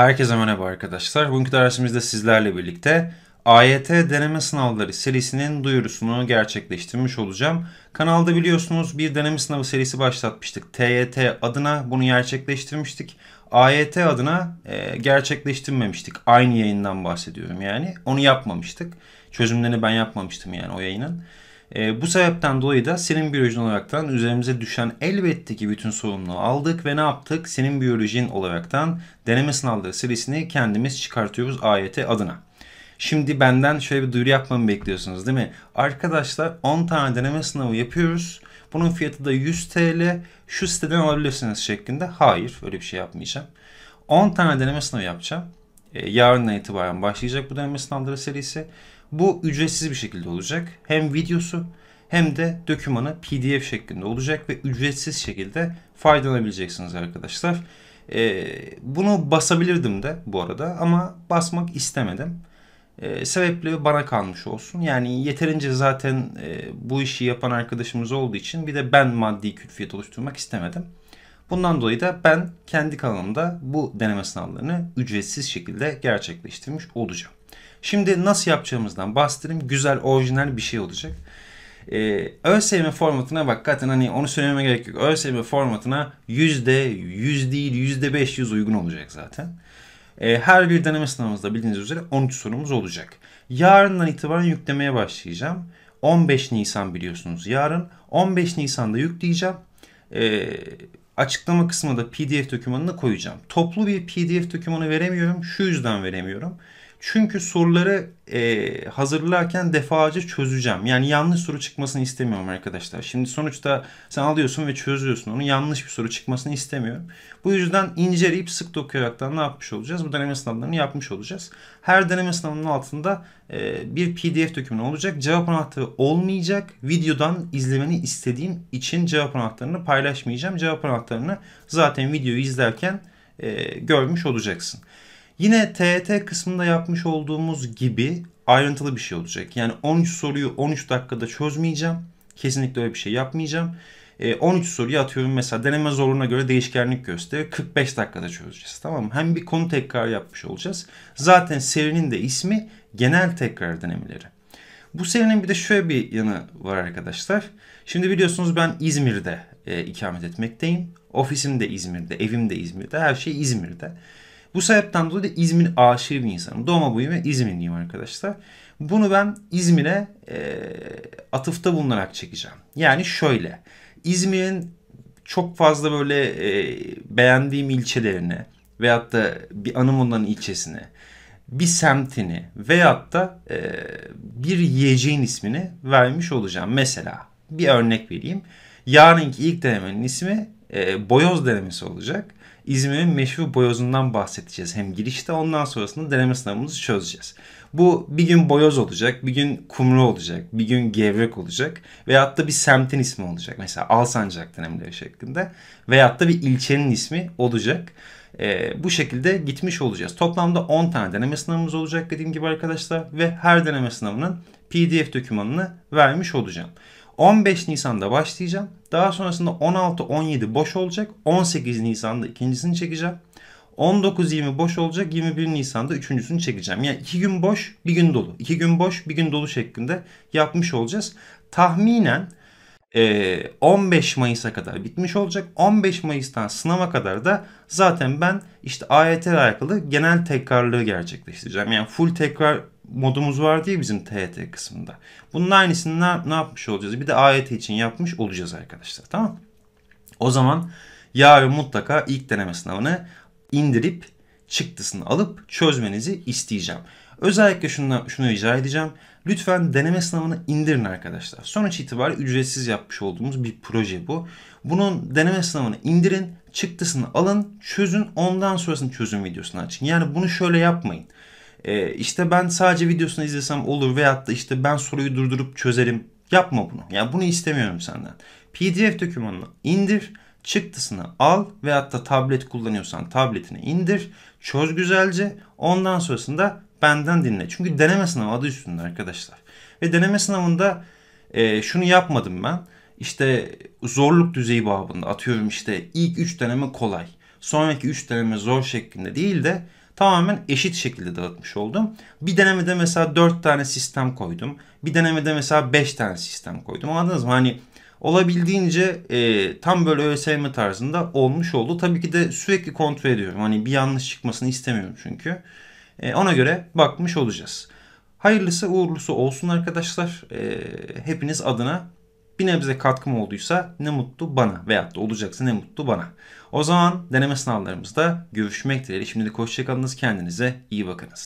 Herkese merhaba arkadaşlar. Bugünkü dersimizde sizlerle birlikte AYT deneme sınavları serisinin duyurusunu gerçekleştirmiş olacağım. Kanalda biliyorsunuz bir deneme sınavı serisi başlatmıştık. TYT adına bunu gerçekleştirmiştik. AYT adına e, gerçekleştirmemiştik. Aynı yayından bahsediyorum yani. Onu yapmamıştık. Çözümlerini ben yapmamıştım yani o yayının. E, bu sebepten dolayı da senin biyolojin olaraktan üzerimize düşen elbette ki bütün sorumluluğu aldık ve ne yaptık? Senin biyolojin olaraktan deneme sınavları serisini kendimiz çıkartıyoruz AYT adına. Şimdi benden şöyle bir duyuru yapmamı bekliyorsunuz değil mi? Arkadaşlar 10 tane deneme sınavı yapıyoruz. Bunun fiyatı da 100 TL. Şu siteden alabilirsiniz şeklinde. Hayır öyle bir şey yapmayacağım. 10 tane deneme sınavı yapacağım. Ee, yarından itibaren başlayacak bu deneme sınavları serisi. Bu ücretsiz bir şekilde olacak. Hem videosu hem de dokümanı PDF şeklinde olacak ve ücretsiz şekilde faydalanabileceksiniz arkadaşlar. Ee, bunu basabilirdim de bu arada ama basmak istemedim. Ee, sebeple bana kalmış olsun. Yani yeterince zaten e, bu işi yapan arkadaşımız olduğu için bir de ben maddi külfiyet oluşturmak istemedim. Bundan dolayı da ben kendi kanalımda bu deneme sınavlarını ücretsiz şekilde gerçekleştirmiş olacağım. Şimdi nasıl yapacağımızdan bahsedeyim. Güzel, orijinal bir şey olacak. Ee, ÖSYM formatına bak zaten hani onu söylememe gerek yok. ÖSYM formatına yüzde yüz değil yüzde beş yüz uygun olacak zaten. Ee, her bir deneme sınavımızda bildiğiniz üzere 13 sorumuz olacak. Yarından itibaren yüklemeye başlayacağım. 15 Nisan biliyorsunuz yarın. 15 Nisan'da yükleyeceğim. Ee, açıklama kısmına da PDF dokümanını koyacağım. Toplu bir PDF dokümanı veremiyorum. Şu yüzden veremiyorum. Çünkü soruları e, hazırlarken defalarca çözeceğim. Yani yanlış soru çıkmasını istemiyorum arkadaşlar. Şimdi sonuçta sen alıyorsun ve çözüyorsun onu. Yanlış bir soru çıkmasını istemiyorum. Bu yüzden inceleyip sık dokuyaraktan ne yapmış olacağız? Bu deneme sınavlarını yapmış olacağız. Her deneme sınavının altında e, bir pdf dokümanı olacak. Cevap anahtarı olmayacak. Videodan izlemeni istediğim için cevap anahtarını paylaşmayacağım. Cevap anahtarını zaten videoyu izlerken e, görmüş olacaksın. Yine TET kısmında yapmış olduğumuz gibi ayrıntılı bir şey olacak. Yani 13 soruyu 13 dakikada çözmeyeceğim. Kesinlikle öyle bir şey yapmayacağım. 13 e, soruyu atıyorum mesela deneme zorluğuna göre değişkenlik gösterir. 45 dakikada çözeceğiz tamam mı? Hem bir konu tekrar yapmış olacağız. Zaten serinin de ismi genel tekrar denemeleri. Bu serinin bir de şöyle bir yanı var arkadaşlar. Şimdi biliyorsunuz ben İzmir'de e, ikamet etmekteyim. Ofisim de İzmir'de, evim de İzmir'de, her şey İzmir'de. Bu sebepten dolayı da İzmir aşığı bir insanım. Doğma boyum ve İzmirliyim arkadaşlar. Bunu ben İzmir'e e, atıfta bulunarak çekeceğim. Yani şöyle. İzmir'in çok fazla böyle e, beğendiğim ilçelerini veyahut da bir anım onların ilçesini, bir semtini veyahut da e, bir yiyeceğin ismini vermiş olacağım. Mesela bir örnek vereyim. Yarınki ilk denemenin ismi e, boyoz denemesi olacak. İzmir'in meşhur boyozundan bahsedeceğiz hem girişte ondan sonrasında deneme sınavımızı çözeceğiz. Bu bir gün boyoz olacak, bir gün kumru olacak, bir gün gevrek olacak veyahut da bir semtin ismi olacak. Mesela Alsancak denemeleri şeklinde veyahut da bir ilçenin ismi olacak. Ee, bu şekilde gitmiş olacağız. Toplamda 10 tane deneme sınavımız olacak dediğim gibi arkadaşlar ve her deneme sınavının PDF dokümanını vermiş olacağım. 15 Nisan'da başlayacağım. Daha sonrasında 16-17 boş olacak. 18 Nisan'da ikincisini çekeceğim. 19-20 boş olacak. 21 Nisan'da üçüncüsünü çekeceğim. Yani iki gün boş, bir gün dolu. İki gün boş, bir gün dolu şeklinde yapmış olacağız. Tahminen 15 e, Mayıs'a kadar bitmiş olacak. 15 Mayıs'tan sınava kadar da zaten ben işte AYT ile alakalı genel tekrarlığı gerçekleştireceğim. Yani full tekrar modumuz var diye bizim TYT kısmında. Bunun aynısını ne, ne yapmış olacağız? Bir de AYT e için yapmış olacağız arkadaşlar. Tamam O zaman yarın mutlaka ilk deneme sınavını indirip çıktısını alıp çözmenizi isteyeceğim. Özellikle şunu, şunu rica edeceğim. Lütfen deneme sınavını indirin arkadaşlar. Sonuç itibariyle ücretsiz yapmış olduğumuz bir proje bu. Bunun deneme sınavını indirin, çıktısını alın, çözün, ondan sonrasını çözüm videosunu açın. Yani bunu şöyle yapmayın. E, işte ben sadece videosunu izlesem olur veyahut da işte ben soruyu durdurup çözerim. Yapma bunu. Yani bunu istemiyorum senden. PDF dokümanını indir, çıktısını al veyahut da tablet kullanıyorsan tabletini indir, çöz güzelce. Ondan sonrasında benden dinle. Çünkü deneme sınavı adı üstünde arkadaşlar. Ve deneme sınavında e, şunu yapmadım ben. İşte zorluk düzeyi babında atıyorum işte ilk 3 deneme kolay. Sonraki 3 deneme zor şeklinde değil de tamamen eşit şekilde dağıtmış oldum. Bir denemede mesela 4 tane sistem koydum. Bir denemede mesela 5 tane sistem koydum. Anladınız mı? Hani olabildiğince e, tam böyle ÖSYM tarzında olmuş oldu. Tabii ki de sürekli kontrol ediyorum. Hani bir yanlış çıkmasını istemiyorum çünkü. E, ona göre bakmış olacağız. Hayırlısı uğurlusu olsun arkadaşlar. E, hepiniz adına bir nebze katkım olduysa ne mutlu bana veyahut da olacaksa ne mutlu bana. O zaman deneme sınavlarımızda görüşmek dileğiyle. Şimdilik hoşçakalınız. Kendinize iyi bakınız.